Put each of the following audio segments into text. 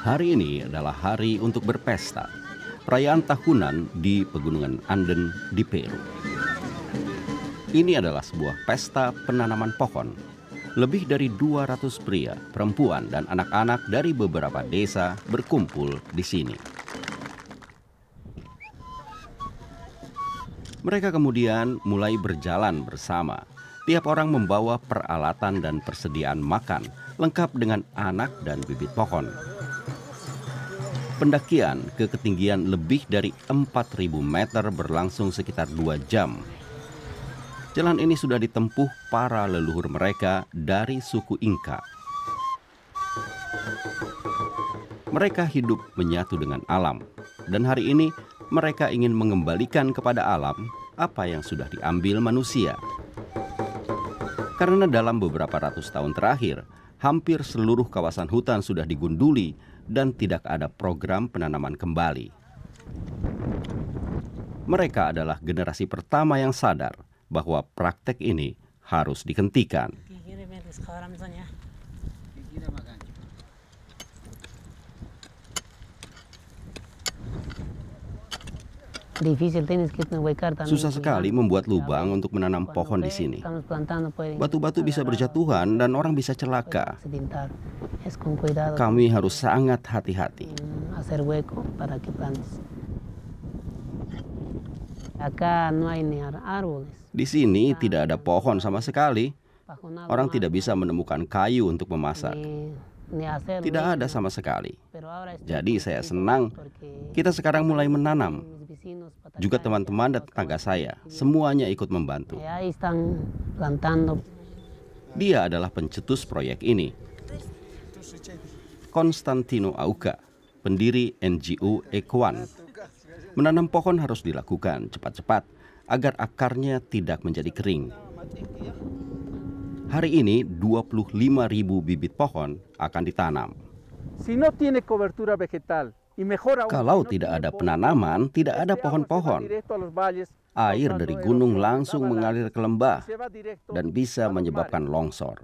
Hari ini adalah hari untuk berpesta. Perayaan tahunan di Pegunungan Anden di Peru. Ini adalah sebuah pesta penanaman pohon. Lebih dari 200 pria, perempuan, dan anak-anak dari beberapa desa berkumpul di sini. Mereka kemudian mulai berjalan bersama. Tiap orang membawa peralatan dan persediaan makan, lengkap dengan anak dan bibit pohon. Pendakian ke ketinggian lebih dari 4.000 meter berlangsung sekitar 2 jam. Jalan ini sudah ditempuh para leluhur mereka dari suku Inka. Mereka hidup menyatu dengan alam, dan hari ini mereka ingin mengembalikan kepada alam apa yang sudah diambil manusia. Karena dalam beberapa ratus tahun terakhir, hampir seluruh kawasan hutan sudah digunduli dan tidak ada program penanaman kembali. Mereka adalah generasi pertama yang sadar bahwa praktek ini harus dikentikan. Susah sekali membuat lubang untuk menanam pohon di sini. Batu-batu bisa berjatuhan dan orang bisa celaka. Kami harus sangat hati-hati. Hmm, di sini ya. tidak ada pohon sama sekali. Orang tidak bisa menemukan kayu untuk memasak. Tidak ada sama sekali. Jadi saya senang kita sekarang mulai menanam. Juga teman-teman dan tetangga saya, semuanya ikut membantu. Ya, Dia adalah pencetus proyek ini. Konstantino Auka, pendiri NGO Ekwan. Menanam pohon harus dilakukan cepat-cepat agar akarnya tidak menjadi kering. Hari ini 25.000 bibit pohon akan ditanam. Si no tiene vegetal kalau tidak ada penanaman, tidak ada pohon-pohon. Air dari gunung langsung mengalir ke lembah dan bisa menyebabkan longsor.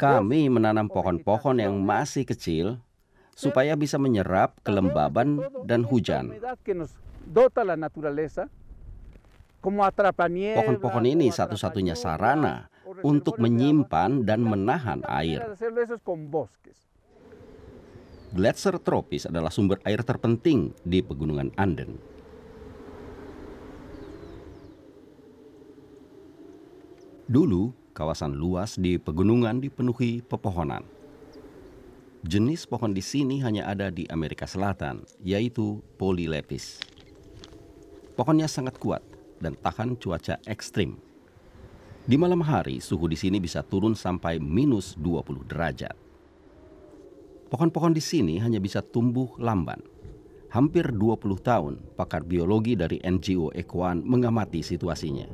Kami menanam pohon-pohon yang masih kecil supaya bisa menyerap kelembaban dan hujan. Pohon-pohon ini satu-satunya sarana untuk menyimpan dan menahan air. Gletser tropis adalah sumber air terpenting di pegunungan Anden. Dulu, kawasan luas di pegunungan dipenuhi pepohonan. Jenis pohon di sini hanya ada di Amerika Selatan, yaitu polilepis. Pohonnya sangat kuat dan tahan cuaca ekstrim. Di malam hari, suhu di sini bisa turun sampai minus 20 derajat. Pohon-pohon di sini hanya bisa tumbuh lamban. Hampir 20 tahun, pakar biologi dari NGO Ekoan mengamati situasinya.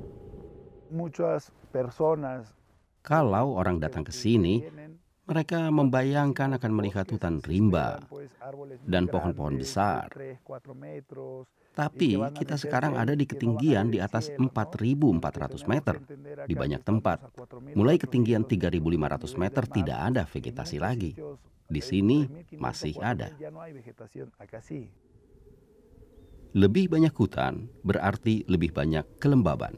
Kalau orang datang ke sini, mereka membayangkan akan melihat hutan rimba dan pohon-pohon besar. Tapi kita sekarang ada di ketinggian di atas 4.400 meter di banyak tempat. Mulai ketinggian 3.500 meter tidak ada vegetasi lagi. Di sini masih ada. Lebih banyak hutan berarti lebih banyak kelembaban.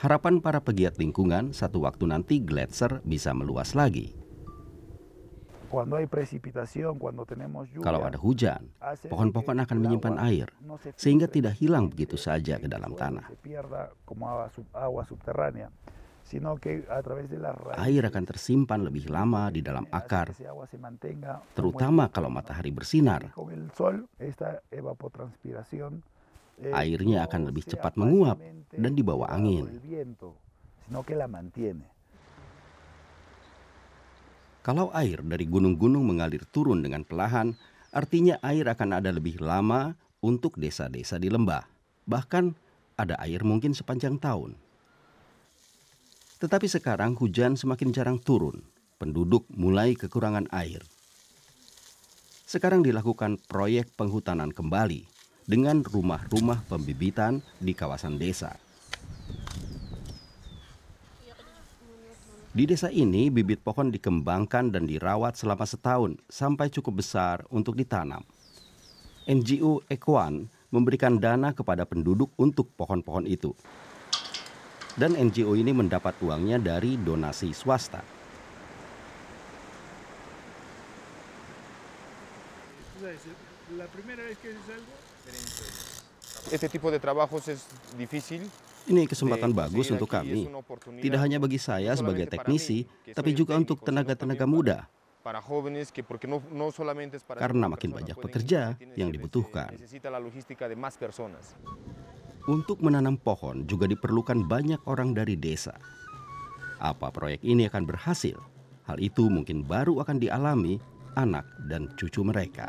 Harapan para pegiat lingkungan satu waktu nanti gletser bisa meluas lagi. Kalau ada hujan, pohon-pohon akan menyimpan air sehingga tidak hilang begitu saja ke dalam tanah air akan tersimpan lebih lama di dalam akar, terutama kalau matahari bersinar. Eh, Airnya akan lebih cepat menguap dan dibawa angin. Kalau air dari gunung-gunung mengalir turun dengan perlahan, artinya air akan ada lebih lama untuk desa-desa di lembah. Bahkan ada air mungkin sepanjang tahun. Tetapi sekarang hujan semakin jarang turun. Penduduk mulai kekurangan air. Sekarang dilakukan proyek penghutanan kembali dengan rumah-rumah pembibitan di kawasan desa. Di desa ini, bibit pohon dikembangkan dan dirawat selama setahun sampai cukup besar untuk ditanam. NGO Ekwan memberikan dana kepada penduduk untuk pohon-pohon itu dan NGO ini mendapat uangnya dari donasi swasta. Ini kesempatan eh, bagus untuk kami, tidak hanya bagi saya sebagai teknisi, tapi juga untuk tenaga-tenaga muda. Karena makin banyak pekerja yang dibutuhkan. Untuk menanam pohon juga diperlukan banyak orang dari desa. Apa proyek ini akan berhasil? Hal itu mungkin baru akan dialami anak dan cucu mereka.